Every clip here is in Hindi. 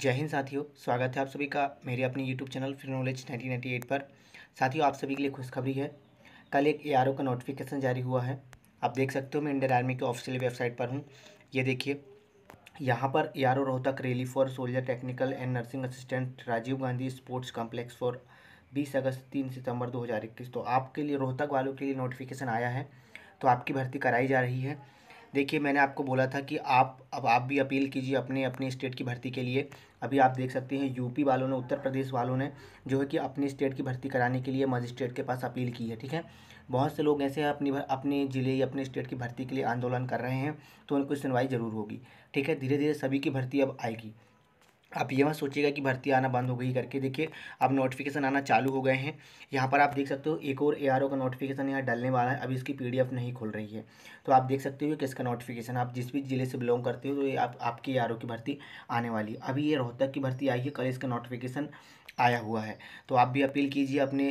जय हिंद साथियों स्वागत है आप सभी का मेरे अपने यूट्यूब चैनल फिर नॉलेज नाइनटीन पर साथियों आप सभी के लिए खुशखबरी है कल एक ए का नोटिफिकेशन जारी हुआ है आप देख सकते हो मैं इंडियन आर्मी की ऑफिशियल वेबसाइट पर हूँ ये देखिए यहाँ पर A R O Rohtak rally for soldier technical and nursing assistant Rajiv Gandhi sports complex for बीस अगस्त तीन सितम्बर दो तो आपके लिए रोहतक वालों के लिए नोटिफिकेशन आया है तो आपकी भर्ती कराई जा रही है देखिए मैंने आपको बोला था कि आप अब आप भी अपील कीजिए अपने अपने स्टेट की भर्ती के लिए अभी आप देख सकते हैं यूपी वालों ने उत्तर प्रदेश वालों ने जो है कि अपने स्टेट की भर्ती कराने के लिए मजिस्ट्रेट के पास अपील की है ठीक है बहुत से लोग ऐसे हैं अपनी अपने ज़िले या अपने स्टेट की भर्ती के लिए आंदोलन कर रहे हैं तो उनको सुनवाई ज़रूर होगी ठीक है धीरे धीरे सभी की भर्ती अब आएगी आप ये मत सोचिएगा कि भर्ती आना बंद हो गई करके देखिए अब नोटिफिकेशन आना चालू हो गए हैं यहाँ पर आप देख सकते हो एक और एआरओ का नोटिफिकेशन यहाँ डलने वाला है अभी इसकी पीडीएफ नहीं खुल रही है तो आप देख सकते हो किसका नोटिफिकेशन आप जिस भी ज़िले से बिलोंग करते हो तो ये आप, आपकी ए की भर्ती आने वाली है अभी ये रोहतक की भर्ती आई है कल इसका नोटिफिकेशन आया हुआ है तो आप भी अपील कीजिए अपने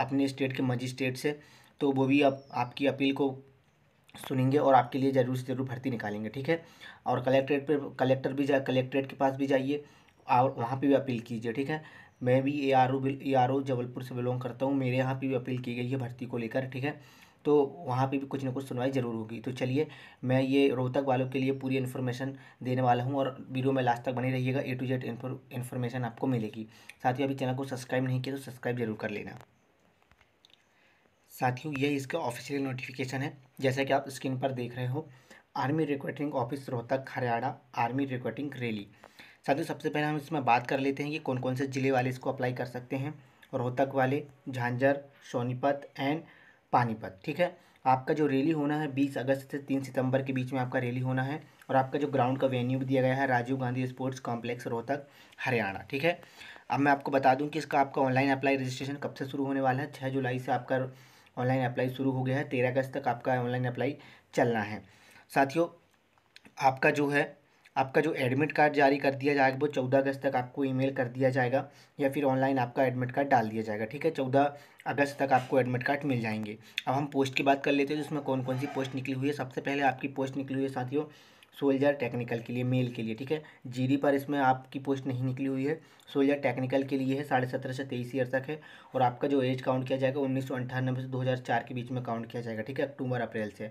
अपने स्टेट के मजिस्ट्रेट से तो वो भी आप, आपकी अपील को सुनेंगे और आपके लिए ज़रूर से ज़रूर भर्ती निकालेंगे ठीक है और कलेक्ट्रेट पर कलेक्टर भी जाए कलेक्ट्रेट के पास भी जाइए और वहाँ पे भी अपील कीजिए ठीक है मैं भी A R O A R O Jabalpur से बिलोंग करता हूँ मेरे यहाँ पे भी अपील की गई है भर्ती को लेकर ठीक है तो वहाँ पे भी कुछ ना कुछ सुनवाई ज़रूर होगी तो चलिए मैं ये रोहतक वालों के लिए पूरी इन्फॉर्मेशन देने वाला हूँ और वीडियो में लास्ट तक बने रहिएगा ए टू जेड इन्फॉर्मेशन आपको मिलेगी साथ ही अभी चैनल को सब्सक्राइब नहीं किया तो सब्सक्राइब जरूर कर लेना साथियों ये इसका ऑफिशियल नोटिफिकेशन है जैसा कि आप स्क्रीन पर देख रहे हो army recruiting office Rohtak Haryana army recruiting rally साथियों सबसे पहले हम इसमें बात कर लेते हैं कि कौन कौन से ज़िले वाले इसको अप्लाई कर सकते हैं रोहतक वाले झांझर सोनीपत एंड पानीपत ठीक है आपका जो रैली होना है बीस अगस्त से तीन सितंबर के बीच में आपका रैली होना है और आपका जो ग्राउंड का वेन्यू भी दिया गया है राजीव गांधी स्पोर्ट्स कॉम्प्लेक्स रोहतक हरियाणा ठीक है अब मैं आपको बता दूं कि इसका आपका ऑनलाइन अप्लाई रजिस्ट्रेशन कब से शुरू होने वाला है छः जुलाई से आपका ऑनलाइन अप्लाई शुरू हो गया है तेरह अगस्त तक आपका ऑनलाइन अप्लाई चलना है साथियों आपका जो है आपका जो एडमिट कार्ड जारी कर दिया जाएगा वो चौदह अगस्त तक आपको ईमेल कर दिया जाएगा या फिर ऑनलाइन आपका एडमिट कार्ड डाल दिया जाएगा ठीक है चौदह अगस्त तक आपको एडमिट कार्ड मिल जाएंगे अब हम पोस्ट की बात कर लेते हैं जिसमें कौन कौन सी पोस्ट निकली हुई है सबसे पहले आपकी पोस्ट निकली हुई है साथियों सोल्जर टेक्निकल के लिए मेल के लिए ठीक है जीडी पर इसमें आपकी पोस्ट नहीं निकली हुई है सोल्जर टेक्निकल के लिए है साढ़े सत्रह से तेईस ईयर तक है और आपका जो एज काउंट किया जाएगा उन्नीस सौ अंठानवे से दो हज़ार चार के बीच में काउंट किया जाएगा ठीक है अक्टूबर अप्रैल से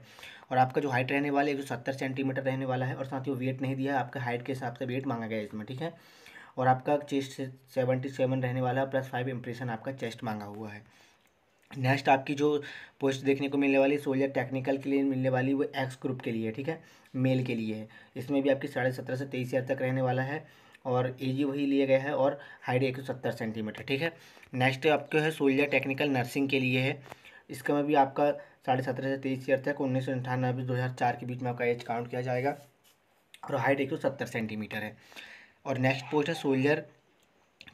और आपका जो हाइट रहने वाला है एक सौ सत्तर सेंटीमीटर रहने वाला है और साथ ही वो वेट नहीं दिया है आपका हाइट के हिसाब से वेट मांगा गया है इसमें ठीक है और आपका चेस्ट सेवेंटी सेवन रहने वाला है प्लस फाइव इंप्रेशन आपका चेस्ट मांगा हुआ है नेक्स्ट आपकी जो पोस्ट देखने को मिलने वाली सोल्जर टेक्निकल के लिए मिलने वाली वो एक्स ग्रुप के लिए ठीक है मेल के लिए है इसमें भी आपकी साढ़े सत्रह से तेईस हज़ार तक रहने वाला है और एज वही लिए गया है और हाइट एक सौ सत्तर सेंटीमीटर ठीक है नेक्स्ट आपके है सोल्जर टेक्निकल नर्सिंग के लिए है इसका में भी आपका साढ़े सत्रह से तेईस ईयर तक उन्नीस सौ अंठानबे दो हज़ार चार के बीच में आपका एज काउंट किया जाएगा और हाइट एक सौ सत्तर सेंटीमीटर है और नेक्स्ट पोस्ट है soldier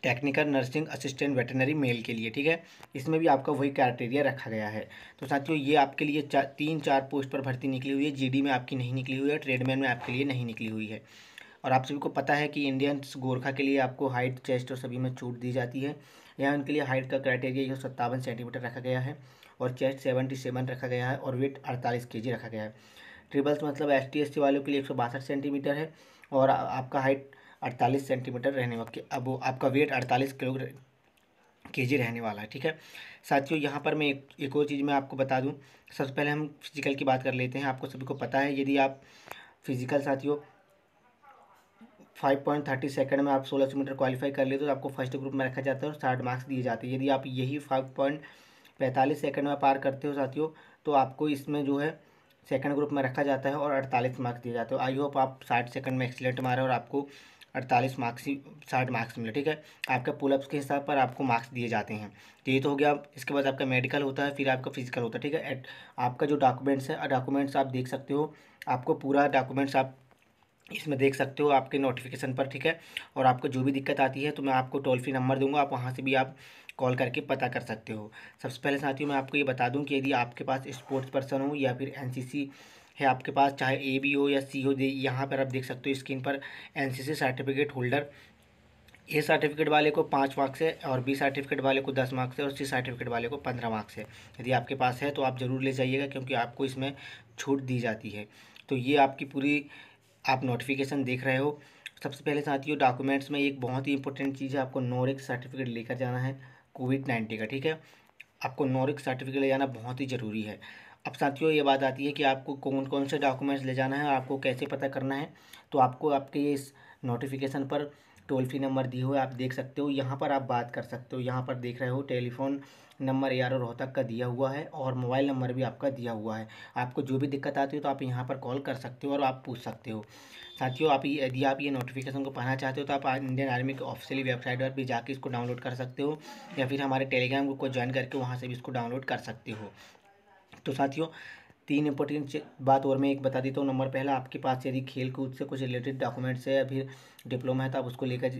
technical nursing assistant veterinary male के लिए ठीक है इसमें भी आपका वही क्राइटेरिया रखा गया है तो साथियों ये आपके लिए चार तीन चार पोस्ट पर भर्ती निकली हुई है जीडी में आपकी नहीं निकली हुई है ट्रेडमैन में आपके लिए नहीं निकली हुई है और आप सभी को पता है कि इंडियन गोरखा के लिए आपको हाइट चेस्ट और सभी में छूट दी जाती है यहाँ उनके लिए हाइट का क्राइटेरिया एक सत्तावन सेंटीमीटर रखा गया है और चेस्ट सेवेंटी सेवन रखा गया है और वेट अड़तालीस के रखा गया है ट्रिपल्स मतलब एस टी वालों के लिए एक सेंटीमीटर है और आपका हाइट अड़तालीस सेंटीमीटर रहने वाले अब वो आपका वेट अड़तालीस किलो के जी रहने वाला है ठीक है साथियों यहाँ पर मैं एक, एक और चीज़ मैं आपको बता दूँ सबसे पहले हम फिजिकल की बात कर लेते हैं आपको सभी को पता है यदि आप फिजिकल साथियों फाइव पॉइंट थर्टी सेकेंड में आप सोलह सौ मीटर क्वालिफाई कर लेते हो तो आपको फर्स्ट ग्रुप में रखा जाता है और साठ मार्क्स दिए जाते हैं यदि आप यही फाइव पॉइंट पैंतालीस सेकेंड में पार करते हो साथियों तो आपको इसमें जो है सेकेंड ग्रुप में रखा जाता है और अड़तालीस मार्क्स दिए जाते हो आई होप आप साठ सेकंड में एक्सीलेंट मारे और आपको अड़तालीस मार्क्स साठ मार्क्स मिले ठीक है आपके पुलअप्स के हिसाब पर आपको मार्क्स दिए जाते हैं तो ये तो हो गया इसके बाद आपका मेडिकल होता है फिर आपका फिजिकल होता है ठीक है आपका जो डॉक्यूमेंट्स है डॉक्यूमेंट्स आप देख सकते हो आपको पूरा डॉक्यूमेंट्स आप इसमें देख सकते हो आपके नोटिफिकेशन पर ठीक है और आपको जो भी दिक्कत आती है तो मैं आपको टोल फ्री नंबर दूंगा आप वहाँ से भी आप कॉल करके पता कर सकते हो सबसे पहले साथियों मैं आपको ये बता दूं कि यदि आपके पास स्पोर्ट्स पर्सन हो या फिर एनसीसी है आपके पास चाहे ए बी हो या सी हो दे यहाँ पर आप देख सकते हो स्क्रीन पर C certificate holder A certificate वाले को पाँच मार्क्स है और बी सर्टिफिकेट वाले को दस मार्क्स है और सी सर्टिफिकेट वाले को पंद्रह मार्क्स है यदि आपके पास है तो आप ज़रूर ले जाइएगा क्योंकि आपको इसमें छूट दी जाती है तो ये आपकी पूरी आप नोटिफिकेशन देख रहे हो सबसे पहले साथियों डॉक्यूमेंट्स में एक बहुत ही इंपॉर्टेंट चीज़ है आपको नोरिक सर्टिफिकेट लेकर जाना है कोविड नाइन्टीन का ठीक है आपको नोरिक सर्टिफिकेट ले जाना बहुत ही ज़रूरी है अब साथियों ये बात आती है कि आपको कौन कौन से डॉक्यूमेंट्स ले जाना है और आपको कैसे पता करना है तो आपको आपके इस नोटिफिकेशन पर टोल फ्री नंबर दिए हुए आप देख सकते हो यहाँ पर आप बात कर सकते हो यहाँ पर देख रहे हो टेलीफोन नंबर यार रोहतक का दिया हुआ है और मोबाइल नंबर भी आपका दिया हुआ है आपको जो भी दिक्कत आती हो तो आप यहाँ पर कॉल कर सकते हो और आप पूछ सकते हो साथियों आप यदि आप ये नोटिफिकेशन को पाना चाहते हो तो आप इंडियन आर्मी के ऑफिशियल वेबसाइट पर भी जाके इसको डाउनलोड कर सकते हो या फिर हमारे टेलीग्राम ग्रुप को ज्वाइन करके वहाँ से भी इसको डाउनलोड कर सकते हो lactosatio तीन इंपॉर्टेंट बात और मैं एक बता देता हूँ नंबर पहला आपके पास यदि खेल कूद से कुछ रिलेटेड डॉक्यूमेंट्स है या फिर डिप्लोमा है तो आप उसको लेकर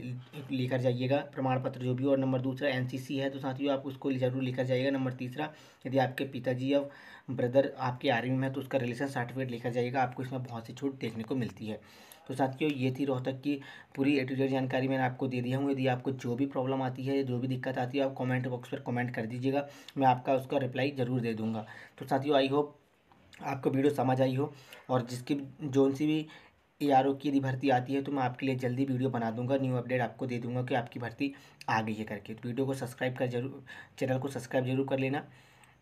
लेकर जाइएगा प्रमाण पत्र जो भी और नंबर दूसरा एनसीसी है तो साथियों आप उसको जरूर लेकर जाइएगा नंबर तीसरा यदि आपके पिताजी या ब्रदर आपके आर्मी में है तो उसका रिलेशन सर्टिफिकेट लेकर जाइएगा आपको इसमें बहुत सी छूट देखने को मिलती है तो साथियों ये थी रोहतक की पूरी एटीट्यूड जानकारी मैंने आपको दे दिया हूँ यदि आपको जो भी प्रॉब्लम आती है जो भी दिक्कत आती है आप कमेंट बॉक्स पर कमेंट कर दीजिएगा मैं आपका उसका रिप्लाई ज़रूर दे दूँगा तो साथियों आई होप आपको वीडियो समझ आई हो और जिसकी जोन सी भी ए आर ओ की यदि भर्ती आती है तो मैं आपके लिए जल्दी वीडियो बना दूंगा न्यू अपडेट आपको दे दूंगा कि आपकी भर्ती आ गई है करके तो वीडियो को सब्सक्राइब कर जरूर चैनल को सब्सक्राइब जरूर कर लेना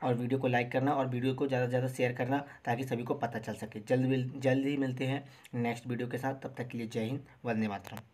और वीडियो को लाइक करना और वीडियो को ज़्यादा से ज़्यादा शेयर करना ताकि सभी को पता चल सके जल्द जल्द ही मिलते हैं नेक्स्ट वीडियो के साथ तब तक के लिए जय हिंद वंदे मातरम